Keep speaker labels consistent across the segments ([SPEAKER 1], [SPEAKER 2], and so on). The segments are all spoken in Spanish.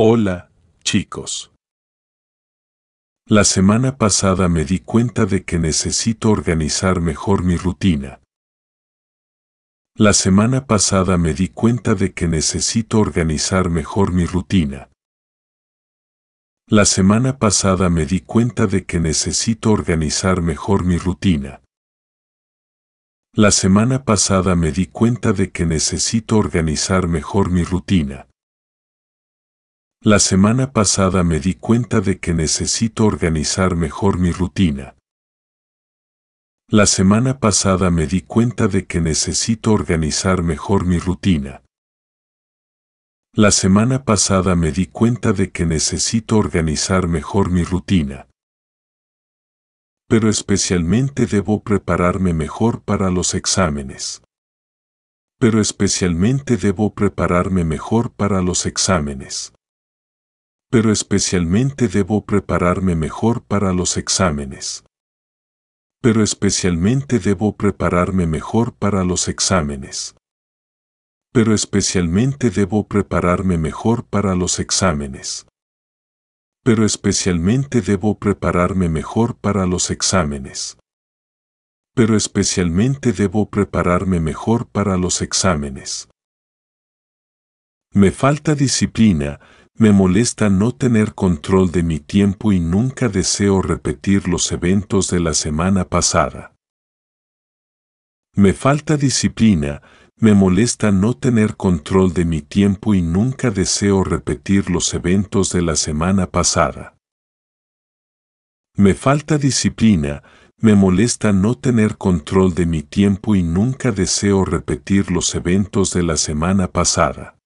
[SPEAKER 1] Hola, chicos. La semana pasada me di cuenta de que necesito organizar mejor
[SPEAKER 2] mi rutina. La semana pasada me di cuenta de que necesito organizar mejor mi rutina. La semana pasada me di cuenta de que necesito organizar mejor mi rutina. La semana pasada me di cuenta de que necesito organizar mejor mi rutina. La semana pasada me di cuenta de que necesito organizar mejor mi rutina. La semana pasada me di cuenta de que necesito organizar mejor mi rutina. La semana pasada me di cuenta de que necesito organizar mejor mi rutina. Pero especialmente debo prepararme mejor para los exámenes. Pero especialmente debo prepararme mejor para los exámenes pero especialmente debo prepararme mejor para los exámenes. Pero especialmente debo prepararme mejor para los exámenes. Pero especialmente debo prepararme mejor para los exámenes. Pero especialmente debo prepararme mejor para los exámenes. Pero especialmente debo prepararme mejor para los exámenes. Me falta disciplina, me molesta no tener control de mi tiempo y nunca deseo repetir los eventos de la semana pasada. Me falta disciplina, me molesta no tener control de mi tiempo y nunca deseo repetir los eventos de la semana pasada. Me falta disciplina, me molesta no tener control de mi tiempo y nunca deseo repetir los eventos de la semana pasada.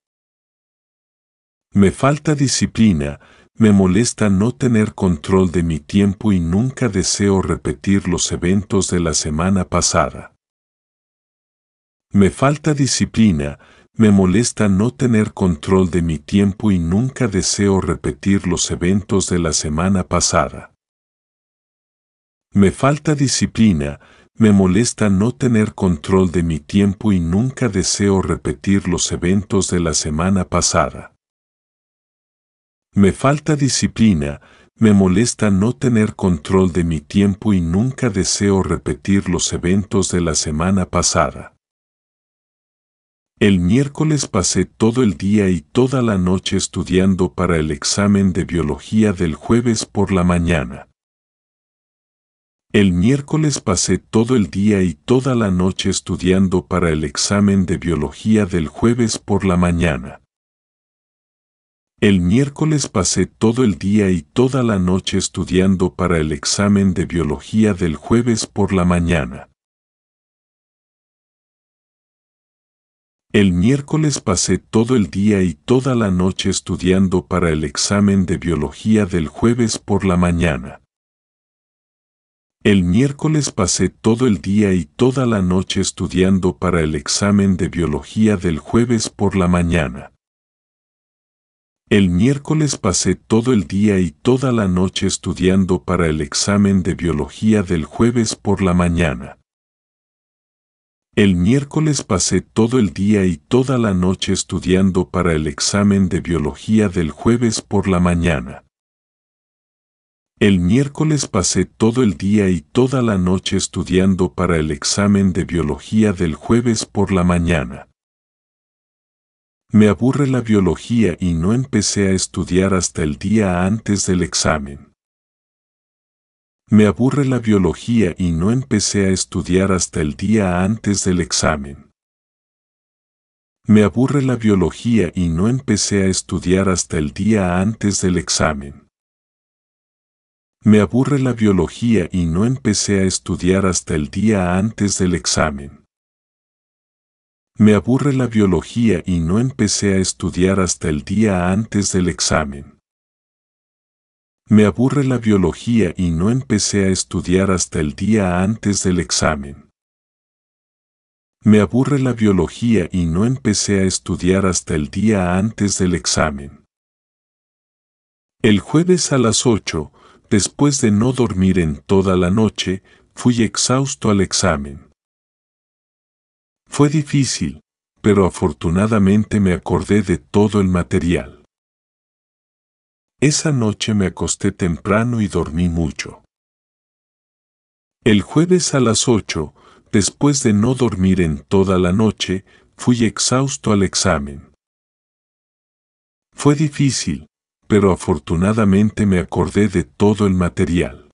[SPEAKER 2] Me falta disciplina, me molesta no tener control de mi tiempo y nunca deseo repetir los eventos de la semana pasada. Me falta disciplina, me molesta no tener control de mi tiempo y nunca deseo repetir los eventos de la semana pasada. Me falta disciplina, me molesta no tener control de mi tiempo y nunca deseo repetir los eventos de la semana pasada. Me falta disciplina, me molesta no tener control de mi tiempo y nunca deseo repetir los eventos de la semana pasada. El miércoles pasé todo el día y toda la noche estudiando para el examen de biología del jueves por la mañana. El miércoles pasé todo el día y toda la noche estudiando para el examen de biología del jueves por la mañana. El miércoles pasé todo el día y toda la noche estudiando para el examen de biología del jueves por la mañana. El miércoles pasé todo el día y toda la noche estudiando para el examen de biología del jueves por la mañana. El miércoles pasé todo el día y toda la noche estudiando para el examen de biología del jueves por la mañana. El miércoles pasé todo el día y toda la noche estudiando para el examen de biología del jueves por la mañana. El miércoles pasé todo el día y toda la noche estudiando para el examen de biología del jueves por la mañana. El miércoles pasé todo el día y toda la noche estudiando para el examen de biología del jueves por la mañana. Me aburre la biología y no empecé a estudiar hasta el día antes del examen. Me aburre la biología y no empecé a estudiar hasta el día antes del examen. Me aburre la biología y no empecé a estudiar hasta el día antes del examen. Me aburre la biología y no empecé a estudiar hasta el día antes del examen. Me aburre la biología y no empecé a estudiar hasta el día antes del examen. Me aburre la biología y no empecé a estudiar hasta el día antes del examen. Me aburre la biología y no empecé a estudiar hasta el día antes del examen. El jueves a las 8, después de no dormir en toda la noche, fui exhausto al examen. Fue difícil, pero afortunadamente me acordé de todo el material. Esa noche me acosté temprano y dormí mucho. El jueves a las ocho, después de no dormir en toda la noche, fui exhausto al examen. Fue difícil, pero afortunadamente me acordé de todo el material.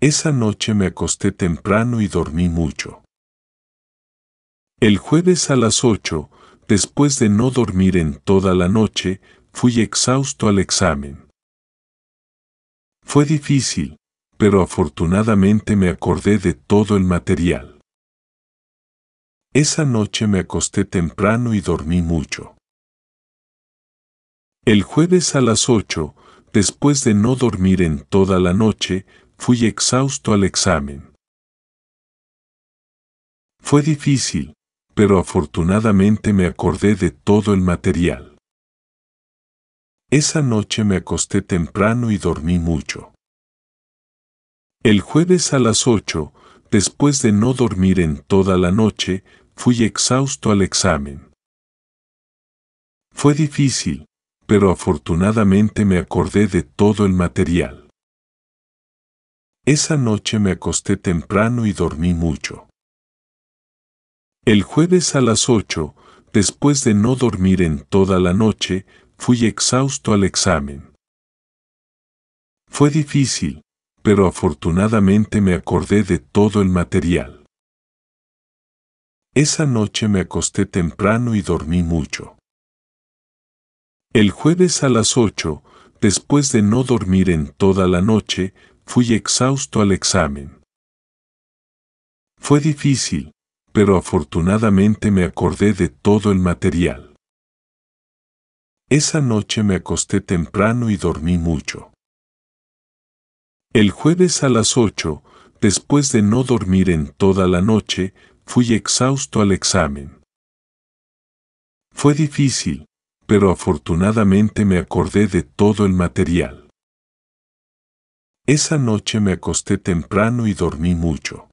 [SPEAKER 2] Esa noche me acosté temprano y dormí mucho. El jueves a las 8, después de no dormir en toda la noche, fui exhausto al examen. Fue difícil, pero afortunadamente me acordé de todo el material. Esa noche me acosté temprano y dormí mucho. El jueves a las 8, después de no dormir en toda la noche, fui exhausto al examen. Fue difícil, pero afortunadamente me acordé de todo el material. Esa noche me acosté temprano y dormí mucho. El jueves a las ocho, después de no dormir en toda la noche, fui exhausto al examen. Fue difícil, pero afortunadamente me acordé de todo el material. Esa noche me acosté temprano y dormí mucho. El jueves a las ocho, después de no dormir en toda la noche, fui exhausto al examen. Fue difícil, pero afortunadamente me acordé de todo el material. Esa noche me acosté temprano y dormí mucho. El jueves a las ocho, después de no dormir en toda la noche, fui exhausto al examen. Fue difícil, pero afortunadamente me acordé de todo el material. Esa noche me acosté temprano y dormí mucho. El jueves a las ocho, después de no dormir en toda la noche, fui exhausto al examen. Fue difícil, pero afortunadamente me acordé de todo el material. Esa noche me acosté temprano y dormí mucho.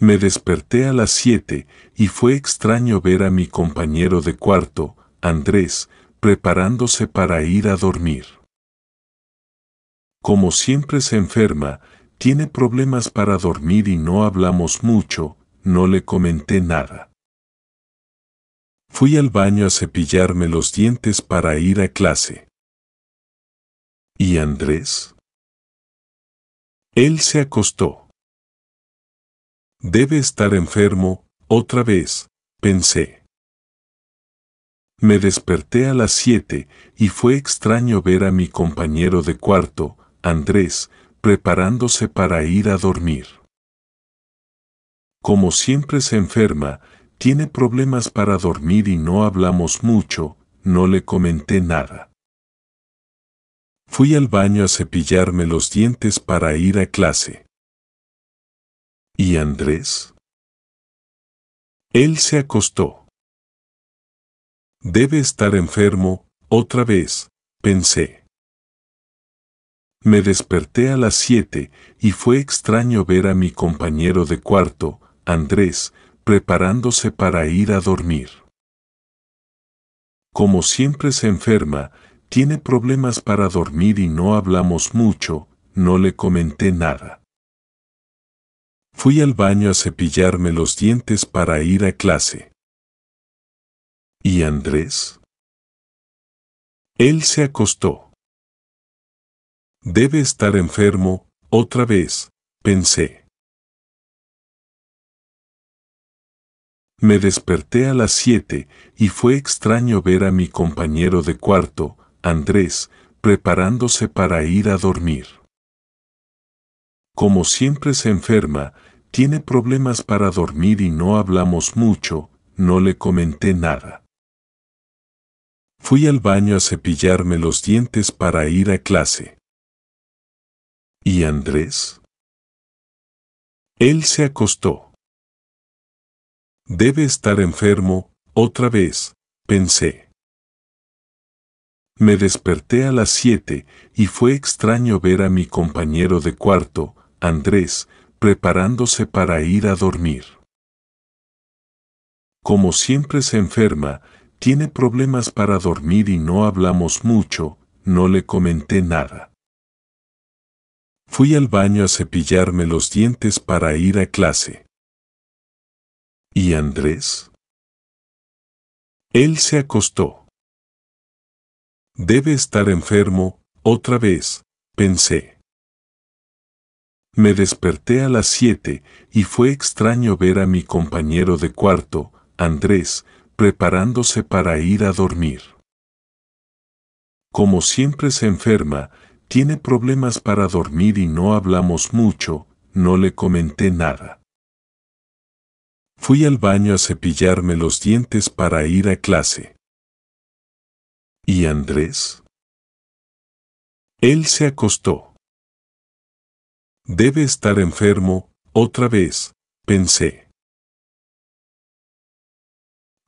[SPEAKER 2] Me desperté a las siete y fue extraño ver a mi compañero de cuarto, Andrés, preparándose para ir a dormir. Como siempre se enferma, tiene problemas para dormir y no hablamos mucho, no le comenté nada.
[SPEAKER 1] Fui al baño a cepillarme los dientes para ir a clase. ¿Y Andrés? Él se acostó. Debe estar enfermo, otra vez, pensé.
[SPEAKER 2] Me desperté a las siete, y fue extraño ver a mi compañero de cuarto, Andrés, preparándose para ir a dormir. Como siempre se enferma, tiene problemas para dormir y no hablamos mucho, no le comenté nada.
[SPEAKER 1] Fui al baño a cepillarme los dientes para ir a clase. ¿Y Andrés? Él se acostó. Debe estar enfermo, otra vez, pensé.
[SPEAKER 2] Me desperté a las siete y fue extraño ver a mi compañero de cuarto, Andrés, preparándose para ir a dormir. Como siempre se enferma, tiene problemas para dormir y no hablamos mucho, no le comenté nada.
[SPEAKER 1] Fui al baño a cepillarme los dientes para ir a clase. ¿Y Andrés? Él se acostó. Debe estar enfermo, otra vez, pensé. Me desperté a las siete
[SPEAKER 2] y fue extraño ver a mi compañero de cuarto, Andrés, preparándose para ir a dormir. Como siempre se enferma, tiene problemas para dormir y no hablamos mucho, no le comenté nada.
[SPEAKER 1] Fui al baño a cepillarme los dientes para ir a clase. ¿Y Andrés? Él se acostó. Debe estar enfermo, otra
[SPEAKER 2] vez, pensé. Me desperté a las siete y fue extraño ver a mi compañero de cuarto, Andrés, preparándose para ir a dormir. Como siempre se enferma, tiene problemas para dormir y no hablamos mucho, no le comenté
[SPEAKER 1] nada. Fui al baño a cepillarme los dientes para ir a clase. ¿Y Andrés? Él se acostó. Debe estar enfermo,
[SPEAKER 2] otra vez, pensé. Me desperté a las siete y fue extraño ver a mi compañero de cuarto, Andrés, preparándose para ir a dormir. Como siempre se enferma, tiene problemas para dormir y no hablamos mucho, no le comenté
[SPEAKER 1] nada. Fui al baño a cepillarme los dientes para ir a clase. ¿Y Andrés? Él se acostó. Debe estar enfermo, otra vez, pensé.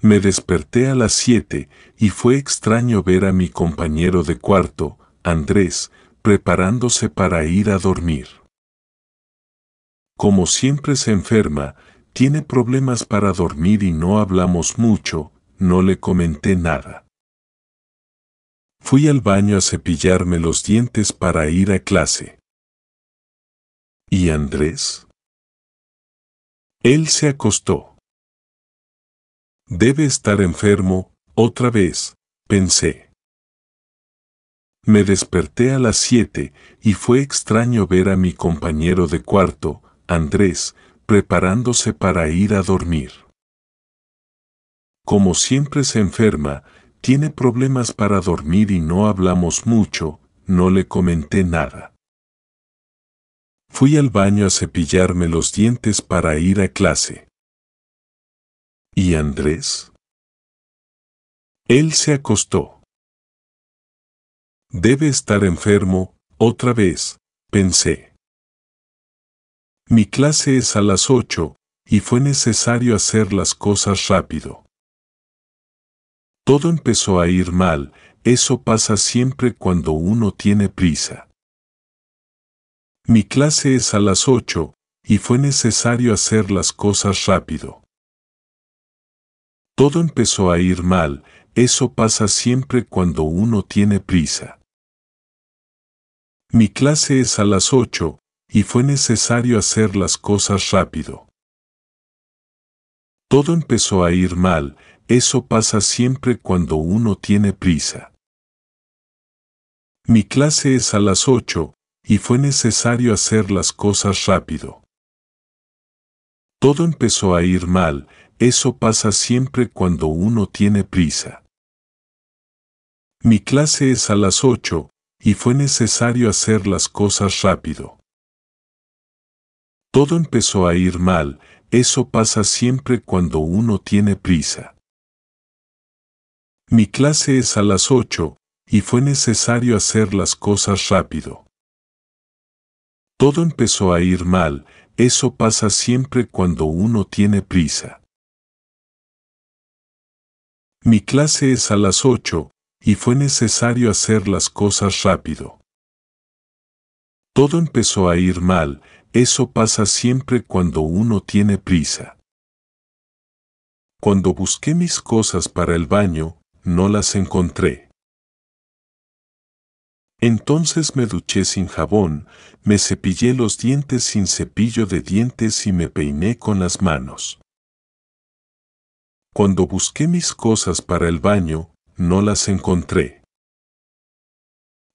[SPEAKER 1] Me desperté
[SPEAKER 2] a las siete y fue extraño ver a mi compañero de cuarto, Andrés, preparándose para ir a dormir. Como siempre se enferma, tiene problemas para dormir y no hablamos mucho, no le comenté nada. Fui al baño a cepillarme los
[SPEAKER 1] dientes para ir a clase. ¿Y Andrés? Él se acostó. Debe estar enfermo, otra vez, pensé. Me desperté
[SPEAKER 2] a las siete y fue extraño ver a mi compañero de cuarto, Andrés, preparándose para ir a dormir. Como siempre se enferma, tiene problemas para dormir y no hablamos mucho, no le
[SPEAKER 1] comenté nada. Fui al baño a cepillarme los dientes para ir a clase. ¿Y Andrés? Él se acostó. Debe estar enfermo, otra vez, pensé. Mi clase es
[SPEAKER 2] a las ocho, y fue necesario hacer las cosas rápido. Todo empezó a ir mal, eso pasa siempre cuando uno tiene prisa. Mi clase es a las 8, y fue necesario hacer las cosas rápido. Todo empezó a ir mal, eso pasa siempre cuando uno tiene prisa. Mi clase es a las 8, y fue necesario hacer las cosas rápido. Todo empezó a ir mal, eso pasa siempre cuando uno tiene prisa. Mi clase es a las 8, y fue necesario hacer las cosas rápido. Todo empezó a ir mal, eso pasa siempre cuando uno tiene prisa. Mi clase es a las 8, y fue necesario hacer las cosas rápido. Todo empezó a ir mal, eso pasa siempre cuando uno tiene prisa. Mi clase es a las 8, y fue necesario hacer las cosas
[SPEAKER 1] rápido. Todo empezó a ir mal, eso pasa siempre cuando uno tiene prisa.
[SPEAKER 2] Mi clase es a las 8, y fue necesario hacer las cosas rápido. Todo empezó a ir mal, eso pasa siempre cuando
[SPEAKER 1] uno tiene prisa. Cuando busqué mis cosas para el baño, no las encontré. Entonces
[SPEAKER 2] me duché sin jabón, me cepillé los dientes sin cepillo de dientes y me peiné con las manos. Cuando busqué mis cosas para el baño, no las encontré.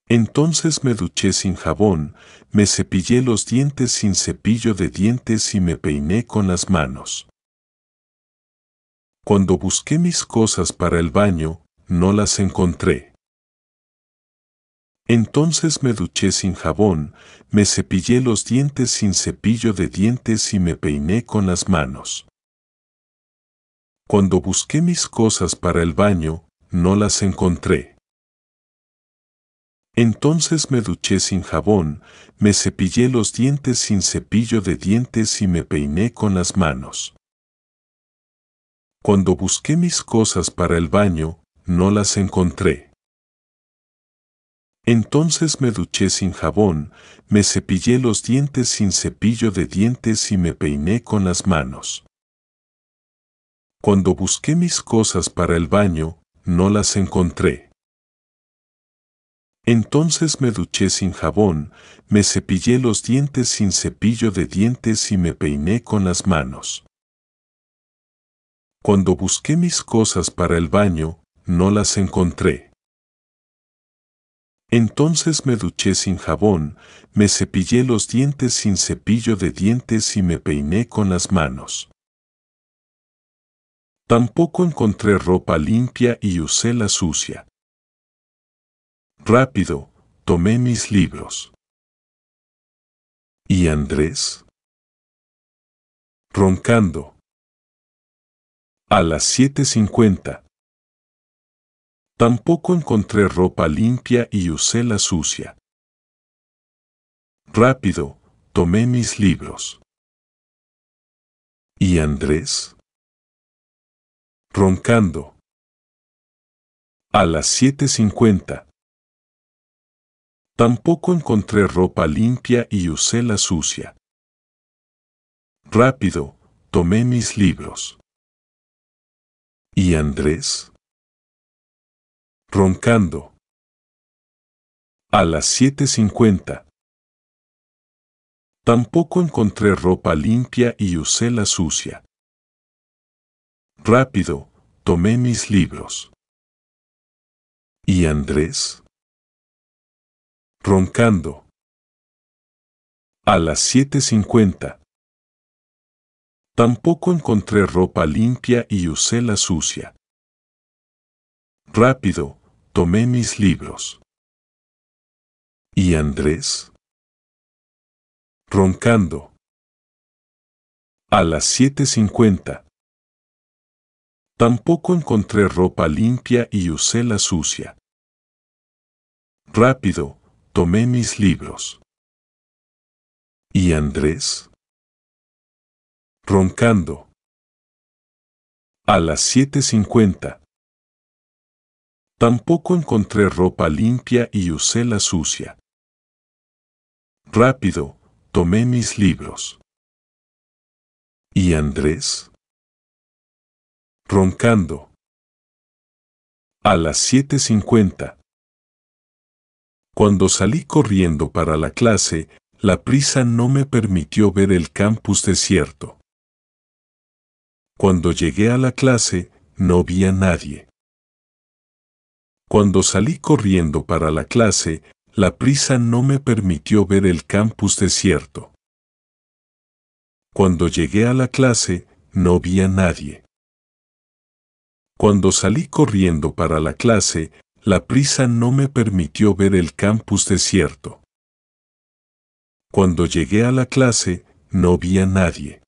[SPEAKER 2] Entonces me duché sin jabón, me cepillé los dientes sin cepillo de dientes y me peiné con las manos. Cuando busqué mis cosas para el baño, no las encontré. Entonces me duché sin jabón, me cepillé los dientes sin cepillo de dientes y me peiné con las manos. Cuando busqué mis cosas para el baño, no las encontré. Entonces me duché sin jabón, me cepillé los dientes sin cepillo de dientes y me peiné con las manos. Cuando busqué mis cosas para el baño, no las encontré. Entonces me duché sin jabón, me cepillé los dientes sin cepillo de dientes y me peiné con las manos. Cuando busqué mis cosas para el baño, no las encontré. Entonces me duché sin jabón, me cepillé los dientes sin cepillo de dientes y me peiné con las manos. Cuando busqué mis cosas para el baño, no las encontré. Entonces me duché sin jabón, me cepillé los dientes sin cepillo de dientes y me peiné con las manos. Tampoco encontré ropa
[SPEAKER 1] limpia y usé la sucia. Rápido, tomé mis libros. ¿Y Andrés? Roncando. A las 7.50, Tampoco encontré ropa limpia y usé la sucia. Rápido, tomé mis libros. ¿Y Andrés? Roncando. A las 7.50. Tampoco encontré ropa limpia y usé la sucia. Rápido, tomé mis libros. ¿Y Andrés? roncando. A las 7.50. Tampoco encontré ropa limpia y usé la sucia. Rápido, tomé mis libros. ¿Y Andrés? Roncando. A las 7.50. Tampoco encontré ropa limpia y usé la sucia. Rápido, Tomé mis libros. ¿Y Andrés? Roncando. A las 7.50. Tampoco encontré ropa limpia y usé la sucia. Rápido, tomé mis libros. ¿Y Andrés? Roncando. A las 7.50. Tampoco encontré ropa limpia y usé la sucia. Rápido, tomé mis libros. ¿Y Andrés? Roncando. A las 7.50. Cuando salí
[SPEAKER 2] corriendo para la clase, la prisa no me permitió ver el campus desierto. Cuando llegué a la clase, no vi a nadie. Cuando salí corriendo para la clase, la prisa no me permitió ver el campus desierto. Cuando llegué a la clase, no vi a nadie. Cuando salí corriendo para la clase, la prisa no me permitió ver el campus desierto. Cuando llegué a la clase, no vi a nadie.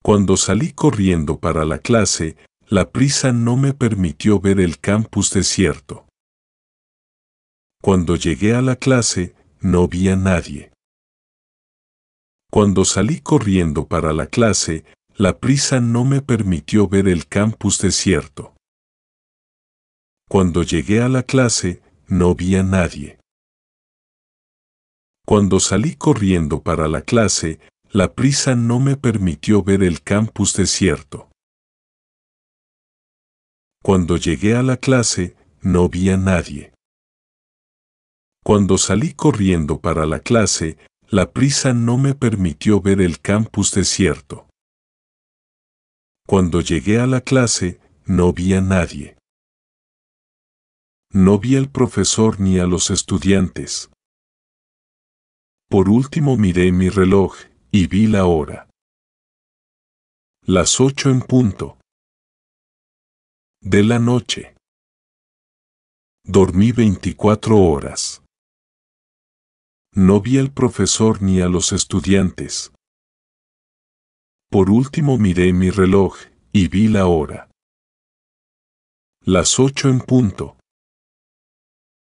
[SPEAKER 2] Cuando salí corriendo para la clase, la prisa no me permitió ver el campus desierto. Cuando llegué a la clase, no vi a nadie. Cuando salí corriendo para la clase, la prisa no me permitió ver el campus desierto. Cuando llegué a la clase, no vi a nadie. Cuando salí corriendo para la clase, la prisa
[SPEAKER 1] no me permitió ver el campus desierto. Cuando llegué a la clase, no vi a nadie.
[SPEAKER 2] Cuando salí corriendo para la clase, la prisa no me permitió ver el campus desierto. Cuando llegué a la clase, no vi a nadie. No vi al profesor ni a los estudiantes.
[SPEAKER 1] Por último miré mi reloj y vi la hora. Las ocho en punto de la noche. Dormí 24 horas. No vi al profesor ni a los estudiantes. Por último miré mi reloj, y vi la hora. Las ocho en punto.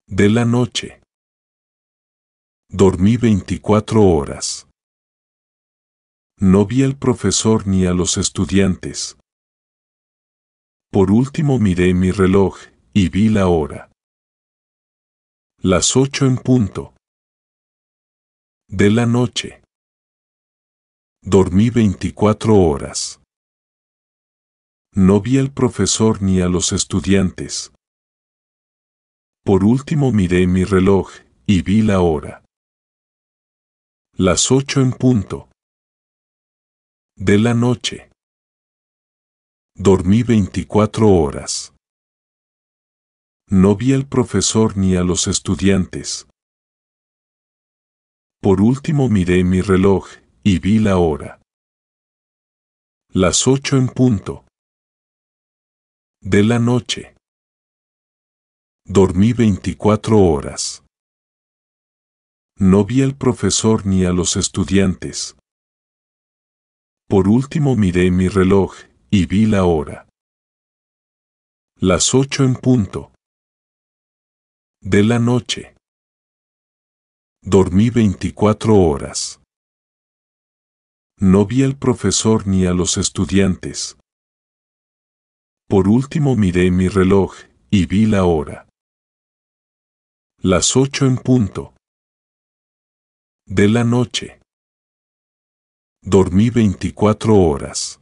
[SPEAKER 1] De la noche. Dormí 24 horas. No vi al profesor ni a los estudiantes. Por último miré mi reloj, y vi la hora. Las ocho en punto. De la noche. Dormí 24 horas. No vi al profesor ni a los estudiantes. Por último miré mi reloj, y vi la hora. Las ocho en punto. De la noche. Dormí 24 horas. No vi al profesor ni a los estudiantes. Por último miré mi reloj, y vi la hora. Las ocho en punto. De la noche. Dormí 24 horas. No vi al profesor ni a los estudiantes. Por último miré mi reloj, y vi la hora. Las ocho en punto. De la noche. Dormí veinticuatro horas. No vi al profesor ni a los estudiantes. Por último miré mi reloj, y vi la hora. Las ocho en punto. De la noche. Dormí veinticuatro horas.